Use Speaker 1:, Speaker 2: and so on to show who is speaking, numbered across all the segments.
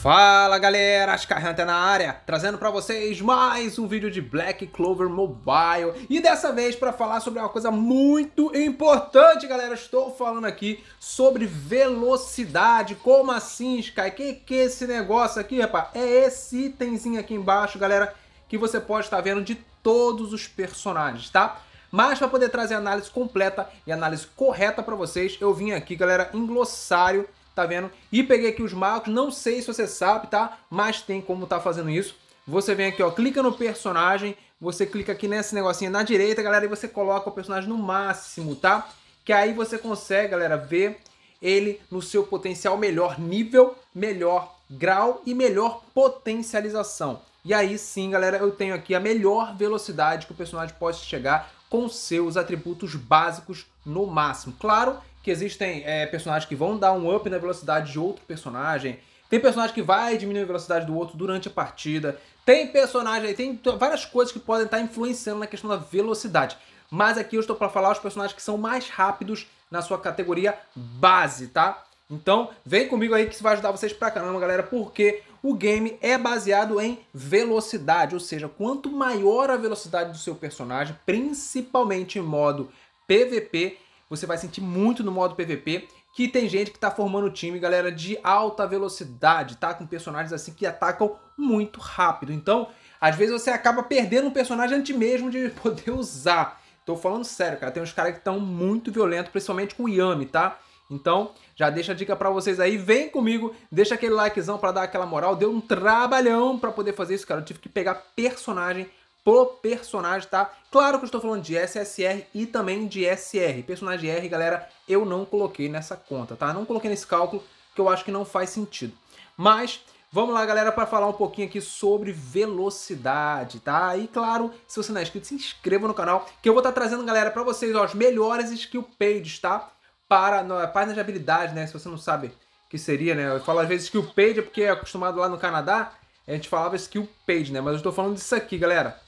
Speaker 1: Fala galera, Ascarranta na área, trazendo para vocês mais um vídeo de Black Clover Mobile e dessa vez para falar sobre uma coisa muito importante galera, estou falando aqui sobre velocidade, como assim Sky, que que é esse negócio aqui rapaz, é esse itemzinho aqui embaixo galera, que você pode estar vendo de todos os personagens, tá? Mas para poder trazer a análise completa e análise correta para vocês, eu vim aqui, galera, em glossário tá vendo? E peguei aqui os marcos, não sei se você sabe, tá? Mas tem como tá fazendo isso. Você vem aqui, ó, clica no personagem, você clica aqui nesse negocinho na direita, galera, e você coloca o personagem no máximo, tá? Que aí você consegue, galera, ver ele no seu potencial melhor nível, melhor grau e melhor potencialização. E aí sim, galera, eu tenho aqui a melhor velocidade que o personagem pode chegar com seus atributos básicos no máximo. Claro que existem é, personagens que vão dar um up na velocidade de outro personagem. Tem personagem que vai diminuir a velocidade do outro durante a partida. Tem personagem, tem várias coisas que podem estar influenciando na questão da velocidade. Mas aqui eu estou para falar os personagens que são mais rápidos na sua categoria base, tá? Então, vem comigo aí que isso vai ajudar vocês pra caramba, galera, porque o game é baseado em velocidade, ou seja, quanto maior a velocidade do seu personagem, principalmente em modo PVP, você vai sentir muito no modo PVP que tem gente que tá formando time, galera, de alta velocidade, tá? Com personagens assim que atacam muito rápido. Então, às vezes você acaba perdendo um personagem antes mesmo de poder usar. Tô falando sério, cara. Tem uns caras que estão muito violentos, principalmente com o Yami, tá? Então, já deixa a dica para vocês aí, vem comigo, deixa aquele likezão para dar aquela moral, deu um trabalhão para poder fazer isso, cara. Eu tive que pegar personagem pro personagem, tá? Claro que eu estou falando de SSR e também de SR. Personagem R, galera, eu não coloquei nessa conta, tá? Não coloquei nesse cálculo, que eu acho que não faz sentido. Mas Vamos lá, galera, para falar um pouquinho aqui sobre velocidade, tá? E claro, se você não é inscrito, se inscreva no canal, que eu vou estar tá trazendo, galera, para vocês ó, os melhores skill pages, tá? Para a página de habilidade, né? Se você não sabe que seria, né? Eu falo às vezes skill page é porque é acostumado lá no Canadá, a gente falava skill page, né? Mas eu estou falando disso aqui, galera.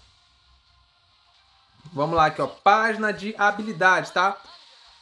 Speaker 1: Vamos lá aqui, ó, página de habilidades, tá?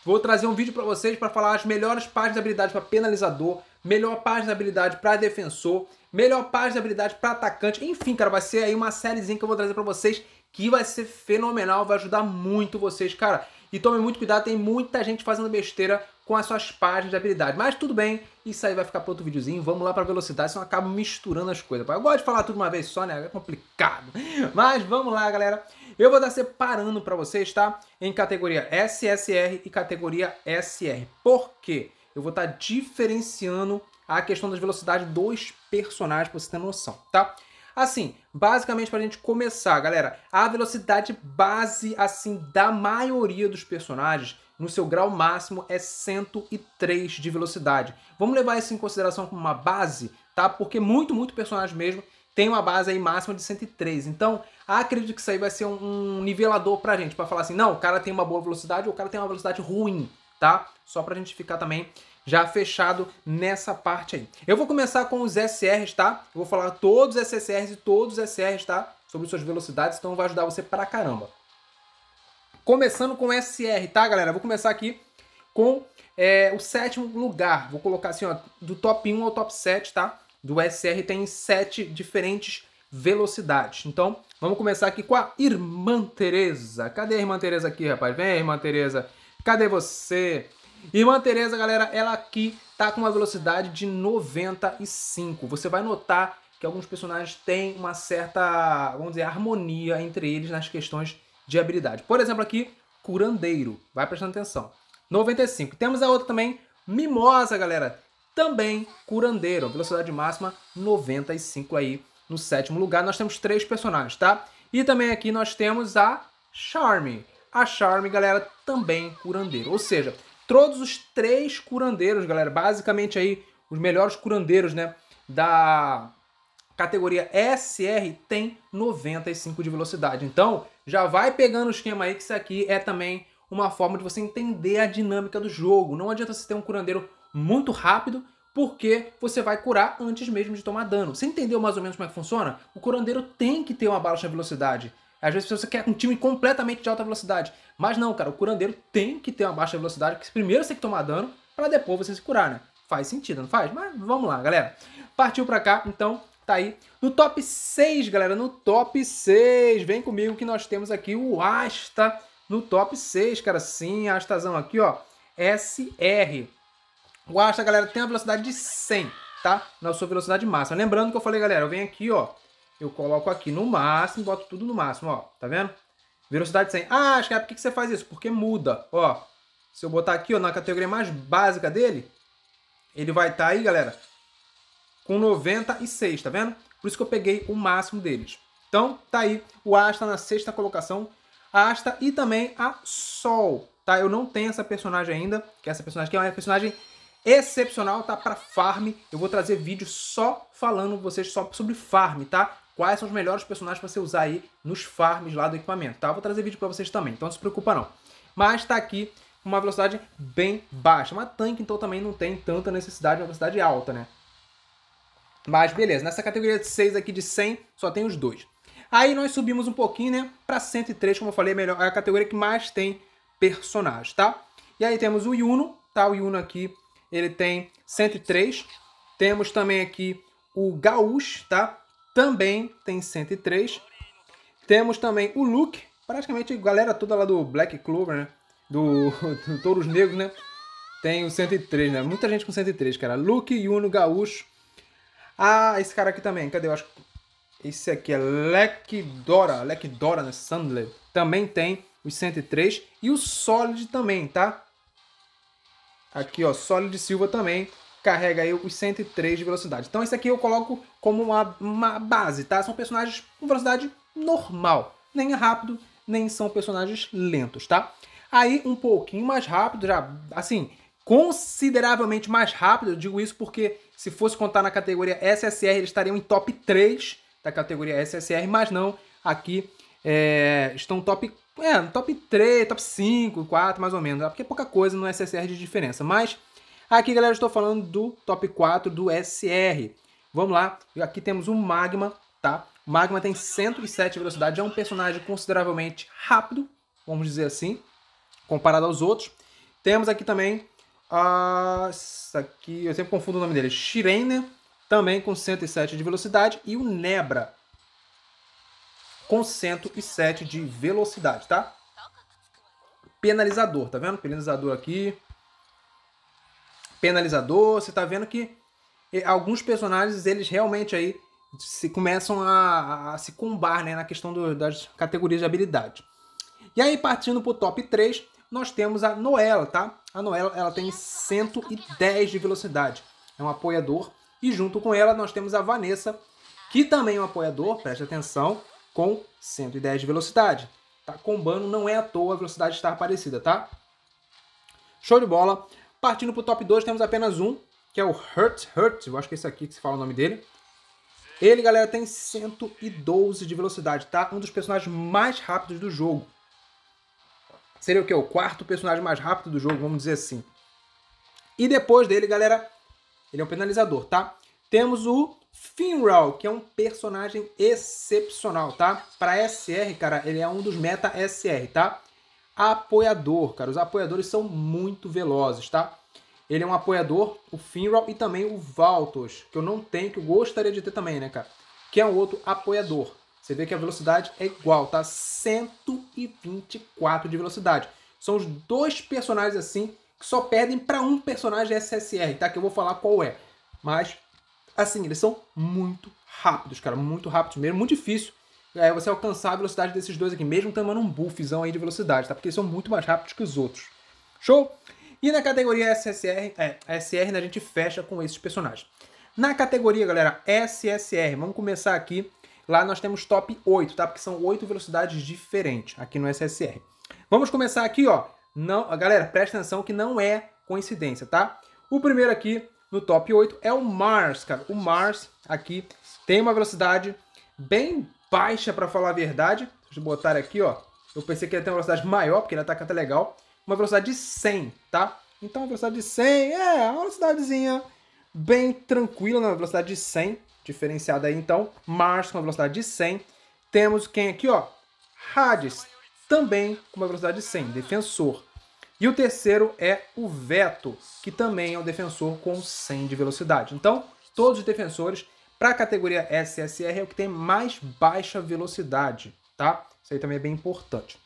Speaker 1: Vou trazer um vídeo para vocês para falar as melhores páginas de habilidade para penalizador, melhor página de habilidade para defensor, melhor página de habilidade para atacante. Enfim, cara, vai ser aí uma sériezinha que eu vou trazer para vocês que vai ser fenomenal, vai ajudar muito vocês, cara. E tome muito cuidado, tem muita gente fazendo besteira com as suas páginas de habilidade. Mas tudo bem, isso aí vai ficar para outro videozinho. Vamos lá para velocidade, senão eu acabo misturando as coisas. Eu gosto de falar tudo uma vez só, né? É complicado. Mas vamos lá, galera. Eu vou estar separando para vocês, tá? Em categoria SSR e categoria SR. Por quê? Eu vou estar tá diferenciando a questão das velocidades dos personagens, para você ter noção, tá? Assim, basicamente para a gente começar, galera, a velocidade base assim da maioria dos personagens no seu grau máximo é 103 de velocidade. Vamos levar isso em consideração como uma base, tá? Porque muito, muito personagem mesmo tem uma base aí máxima de 103. Então, acredito que isso aí vai ser um, um nivelador pra gente, para falar assim, não, o cara tem uma boa velocidade ou o cara tem uma velocidade ruim, tá? Só pra gente ficar também já fechado nessa parte aí. Eu vou começar com os SRs, tá? Eu vou falar todos os SSRs e todos os SRs, tá? Sobre suas velocidades, então vai ajudar você pra caramba. Começando com SR, tá, galera? Eu vou começar aqui com é, o sétimo lugar. Vou colocar assim, ó, do top 1 ao top 7, tá? Do SR tem sete diferentes velocidades. Então, Vamos começar aqui com a Irmã Tereza. Cadê a Irmã Tereza aqui, rapaz? Vem, Irmã Tereza. Cadê você? Irmã Tereza, galera, ela aqui tá com uma velocidade de 95. Você vai notar que alguns personagens têm uma certa, vamos dizer, harmonia entre eles nas questões de habilidade. Por exemplo, aqui, Curandeiro. Vai prestando atenção. 95. Temos a outra também, Mimosa, galera. Também Curandeiro. Velocidade máxima 95 aí no sétimo lugar, nós temos três personagens, tá? E também aqui nós temos a Charme. A Charme, galera, também curandeiro. Ou seja, todos os três curandeiros, galera, basicamente aí os melhores curandeiros, né, da categoria SR tem 95 de velocidade. Então, já vai pegando o esquema aí que isso aqui é também uma forma de você entender a dinâmica do jogo. Não adianta você ter um curandeiro muito rápido porque você vai curar antes mesmo de tomar dano. Você entendeu mais ou menos como é que funciona? O curandeiro tem que ter uma baixa velocidade. Às vezes você quer um time completamente de alta velocidade. Mas não, cara, o curandeiro tem que ter uma baixa velocidade, porque primeiro você tem que tomar dano, para depois você se curar, né? Faz sentido, não faz? Mas vamos lá, galera. Partiu pra cá, então, tá aí. No top 6, galera, no top 6. Vem comigo que nós temos aqui o Asta no top 6, cara. Sim, Astazão aqui, ó. SR. Asta, galera, tem uma velocidade de 100, tá? Na sua velocidade máxima. Lembrando que eu falei, galera, eu venho aqui, ó. Eu coloco aqui no máximo, boto tudo no máximo, ó. Tá vendo? Velocidade 100. Ah, Skype, por que você faz isso? Porque muda, ó. Se eu botar aqui, ó, na categoria mais básica dele, ele vai estar tá aí, galera, com 96, tá vendo? Por isso que eu peguei o máximo deles. Então, tá aí o Asta na sexta colocação. A Asta e também a Sol, tá? Eu não tenho essa personagem ainda, que essa personagem aqui é uma personagem excepcional, tá? Para farm. Eu vou trazer vídeo só falando vocês só sobre farm, tá? Quais são os melhores personagens para você usar aí nos farms lá do equipamento, tá? vou trazer vídeo para vocês também, então não se preocupa não. Mas tá aqui uma velocidade bem baixa. Mas tanque, então, também não tem tanta necessidade de é uma velocidade alta, né? Mas beleza, nessa categoria de 6 aqui de 100, só tem os dois. Aí nós subimos um pouquinho, né, para 103, como eu falei, é melhor, é a categoria que mais tem personagens, tá? E aí temos o Yuno, tá? O Yuno aqui ele tem 103. Temos também aqui o Gaúcho, tá? Também tem 103. Temos também o Luke, praticamente a galera toda lá do Black Clover, né? Do, do Touros Negros, né? Tem o 103, né? Muita gente com 103, cara. Luke, Yuno, Gaúcho. Ah, esse cara aqui também. Cadê? Eu acho que esse aqui é Lekdora, Lekdora, né? Sandler. Também tem os 103. E o Solid também, tá? Aqui, ó, Solid Silva também carrega aí os 103 de velocidade. Então isso aqui eu coloco como uma, uma base, tá? São personagens com velocidade normal. Nem rápido, nem são personagens lentos, tá? Aí um pouquinho mais rápido, já assim, consideravelmente mais rápido, eu digo isso porque se fosse contar na categoria SSR, eles estariam em top 3 da categoria SSR, mas não, aqui é, estão top é, top 3, top 5, 4, mais ou menos. Né? Porque é pouca coisa no SSR de diferença. Mas aqui, galera, estou falando do top 4 do SR. Vamos lá. Aqui temos o Magma, tá? O Magma tem 107 velocidade. É um personagem consideravelmente rápido, vamos dizer assim, comparado aos outros. Temos aqui também... Uh, aqui, eu sempre confundo o nome dele. Shirene, também com 107 de velocidade. E o Nebra, com 107 de velocidade, tá? Penalizador, tá vendo? Penalizador aqui. Penalizador, você tá vendo que eh, alguns personagens, eles realmente aí se começam a, a se combar, né, na questão do, das categorias de habilidade. E aí, partindo pro top 3, nós temos a Noela, tá? A Noela, ela tem 110 de velocidade. É um apoiador. E junto com ela, nós temos a Vanessa, que também é um apoiador, preste atenção com 110 de velocidade. Tá combando, não é à toa a velocidade estar parecida, tá? Show de bola. Partindo para o top 2, temos apenas um, que é o Hurt Hurt, eu acho que é esse aqui que se fala o nome dele. Ele, galera, tem 112 de velocidade, tá? Um dos personagens mais rápidos do jogo. Seria o que? O quarto personagem mais rápido do jogo, vamos dizer assim. E depois dele, galera, ele é um penalizador, tá? Temos o Finral, que é um personagem excepcional, tá? Para SR, cara, ele é um dos meta SR, tá? Apoiador, cara. Os apoiadores são muito velozes, tá? Ele é um apoiador, o Finral e também o Valtos, que eu não tenho, que eu gostaria de ter também, né, cara? Que é um outro apoiador. Você vê que a velocidade é igual, tá? 124 de velocidade. São os dois personagens assim que só perdem para um personagem SSR, tá? Que eu vou falar qual é. Mas Assim, eles são muito rápidos, cara, muito rápidos mesmo, muito difícil é, você alcançar a velocidade desses dois aqui, mesmo tomando um buffzão aí de velocidade, tá? Porque eles são muito mais rápidos que os outros. Show? E na categoria SSR, é, SR né, a gente fecha com esses personagens. Na categoria, galera, SSR, vamos começar aqui. Lá nós temos top 8, tá? Porque são 8 velocidades diferentes aqui no SSR. Vamos começar aqui, ó. Não, galera, presta atenção que não é coincidência, tá? O primeiro aqui no top 8 é o Mars, cara. O Mars aqui tem uma velocidade bem baixa, para falar a verdade. Deixa eu botar aqui, ó. Eu pensei que ele tem uma velocidade maior, porque ele ataca até legal. Uma velocidade de 100, tá? Então, uma velocidade de 100 é uma velocidadezinha bem tranquila, na velocidade de 100. Diferenciada aí, então. Mars com a velocidade de 100. Temos quem aqui, ó? Hades, também com uma velocidade de 100. Defensor. E o terceiro é o veto, que também é um defensor com 100 de velocidade. Então, todos os defensores para a categoria SSR é o que tem mais baixa velocidade, tá? Isso aí também é bem importante.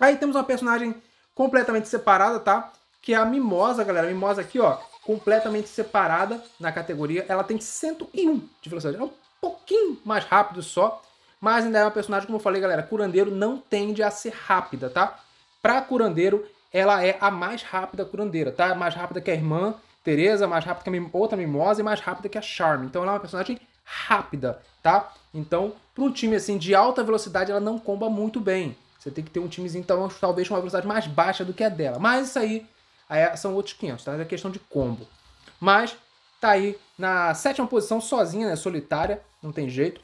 Speaker 1: Aí temos uma personagem completamente separada, tá? Que é a Mimosa, galera. A Mimosa aqui, ó, completamente separada na categoria. Ela tem 101 de velocidade. É um pouquinho mais rápido só, mas ainda é uma personagem, como eu falei, galera, curandeiro não tende a ser rápida, tá? Para curandeiro, ela é a mais rápida curandeira, tá? Mais rápida que a irmã Teresa, mais rápida que a mim outra mimosa e mais rápida que a Charme. Então ela é uma personagem rápida, tá? Então, para um time assim de alta velocidade, ela não comba muito bem. Você tem que ter um timezinho então, talvez com uma velocidade mais baixa do que a dela. Mas isso aí, aí é, são outros 500, tá? É questão de combo. Mas tá aí na sétima posição, sozinha, né? Solitária, não tem jeito.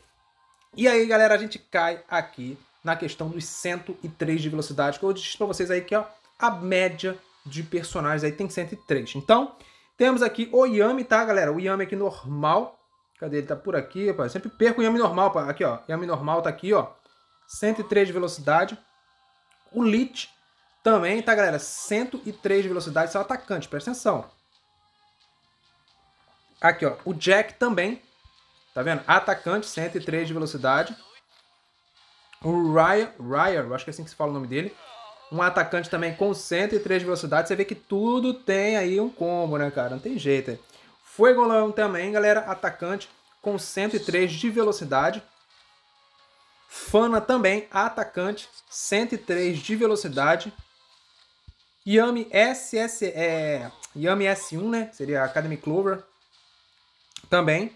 Speaker 1: E aí, galera, a gente cai aqui na questão dos 103 de velocidade, que eu disse para vocês aí que, ó, a média de personagens aí tem 103. Então, temos aqui o Yami, tá, galera? O Yami aqui normal. Cadê ele? Tá por aqui, rapaz. Sempre perco o Yami normal, pá. Aqui, ó. Yami normal tá aqui, ó. 103 de velocidade. O Lich também, tá, galera? 103 de velocidade. Esse é o atacante, presta atenção. Aqui, ó. O Jack também. Tá vendo? Atacante, 103 de velocidade. O Ryan Ryan eu acho que é assim que se fala o nome dele um atacante também com 103 de velocidade. Você vê que tudo tem aí um combo, né, cara? Não tem jeito. É. Foi golão também, galera. Atacante com 103 de velocidade. Fana também, atacante, 103 de velocidade. Yami SS, é, Yami S1, né? Seria Academy Clover. Também.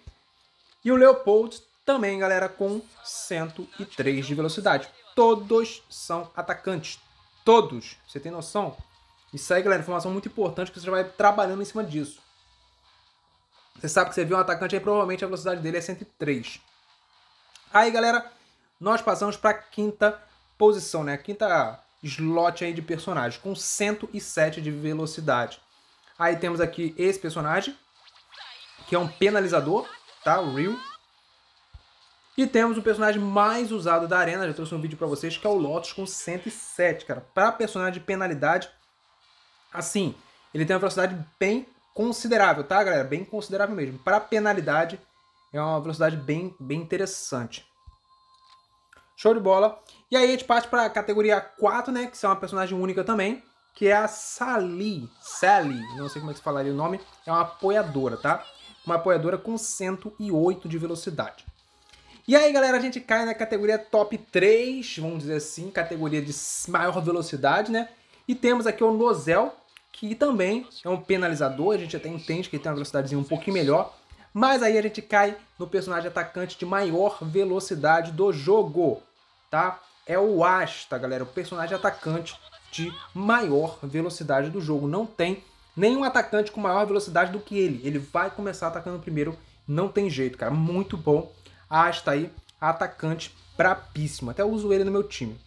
Speaker 1: E o Leopold também, galera, com 103 de velocidade. Todos são atacantes. Todos. Você tem noção? Isso aí, galera, informação muito importante que você já vai trabalhando em cima disso. Você sabe que você viu um atacante aí, provavelmente a velocidade dele é 103. Aí, galera, nós passamos para a quinta posição, né? A quinta slot aí de personagem, com 107 de velocidade. Aí temos aqui esse personagem, que é um penalizador, tá? O Real. E temos o personagem mais usado da arena, já trouxe um vídeo para vocês, que é o Lotus com 107, cara. Para personagem de penalidade, assim, ele tem uma velocidade bem considerável, tá, galera? Bem considerável mesmo. Para penalidade, é uma velocidade bem, bem interessante. Show de bola. E aí a gente parte para a categoria 4, né, que é uma personagem única também, que é a Sally. Sally, não sei como é que se falaria o nome, é uma apoiadora, tá? Uma apoiadora com 108 de velocidade. E aí, galera, a gente cai na categoria top 3, vamos dizer assim, categoria de maior velocidade, né? E temos aqui o Nozel, que também é um penalizador, a gente até entende que ele tem uma velocidade um pouquinho melhor, mas aí a gente cai no personagem atacante de maior velocidade do jogo, tá? É o Asta, galera, o personagem atacante de maior velocidade do jogo. Não tem nenhum atacante com maior velocidade do que ele. Ele vai começar atacando primeiro, não tem jeito, cara. Muito bom Asta ah, aí, atacante brabíssimo. Até uso ele no meu time.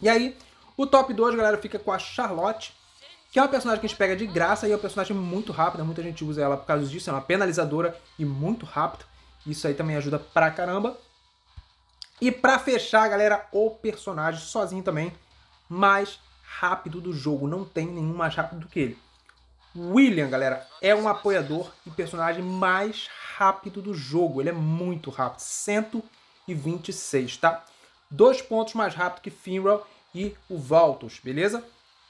Speaker 1: E aí, o top 2, galera, fica com a Charlotte, que é uma personagem que a gente pega de graça e é uma personagem muito rápida. Muita gente usa ela por causa disso, é uma penalizadora e muito rápida. Isso aí também ajuda pra caramba. E para fechar, galera, o personagem sozinho também mais rápido do jogo. Não tem nenhum mais rápido do que ele. William, galera, é um apoiador e personagem mais rápido do jogo. Ele é muito rápido, 126, tá? Dois pontos mais rápido que Finral e o Valtos, beleza?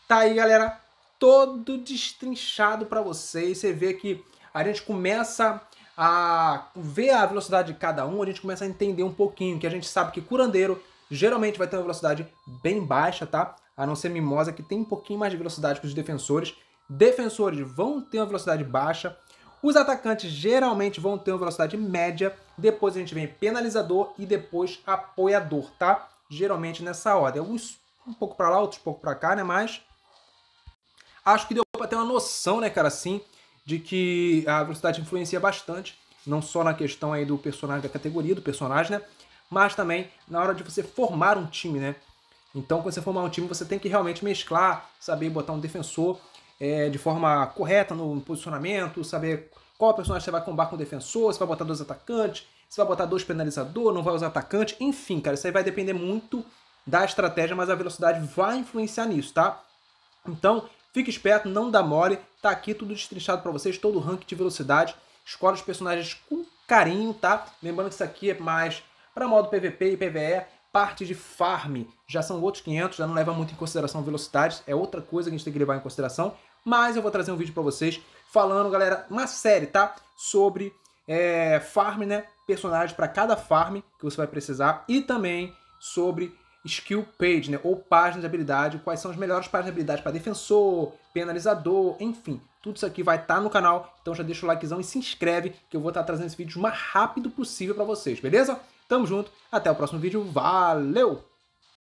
Speaker 1: Tá aí, galera, todo destrinchado para vocês. Você vê que a gente começa a ver a velocidade de cada um, a gente começa a entender um pouquinho, que a gente sabe que curandeiro geralmente vai ter uma velocidade bem baixa, tá? A não ser mimosa, que tem um pouquinho mais de velocidade que os defensores, defensores vão ter uma velocidade baixa, os atacantes geralmente vão ter uma velocidade média, depois a gente vem penalizador e depois apoiador, tá? Geralmente nessa ordem. Alguns um pouco para lá, outros um pouco para cá, né? Mas acho que deu para ter uma noção, né, cara, assim, de que a velocidade influencia bastante, não só na questão aí do personagem, da categoria do personagem, né? Mas também na hora de você formar um time, né? Então, quando você formar um time, você tem que realmente mesclar, saber botar um defensor é, de forma correta no posicionamento, saber qual personagem você vai combar com o defensor, se vai botar dois atacantes, se vai botar dois penalizador, não vai usar atacante, enfim, cara, isso aí vai depender muito da estratégia, mas a velocidade vai influenciar nisso, tá? Então, fique esperto, não dá mole, tá aqui tudo destrinchado para vocês, todo o ranking de velocidade, escolhe os personagens com carinho, tá? Lembrando que isso aqui é mais para modo PVP e PVE, parte de farm já são outros 500, já não leva muito em consideração velocidades, é outra coisa que a gente tem que levar em consideração, mas eu vou trazer um vídeo para vocês falando, galera, uma série, tá? Sobre é, farm, né? Personagem para cada farm que você vai precisar e também sobre skill page, né? Ou página de habilidade, quais são as melhores páginas de habilidade para defensor, penalizador, enfim. Tudo isso aqui vai estar tá no canal, então já deixa o likezão e se inscreve que eu vou estar tá trazendo esse vídeo o mais rápido possível para vocês, beleza? Tamo junto, até o próximo vídeo, valeu!